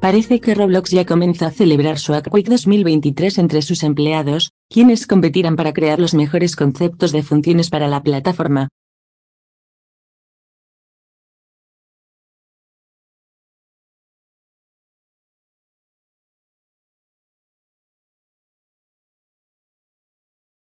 Parece que Roblox ya comenzó a celebrar su Week 2023 entre sus empleados, quienes competirán para crear los mejores conceptos de funciones para la plataforma,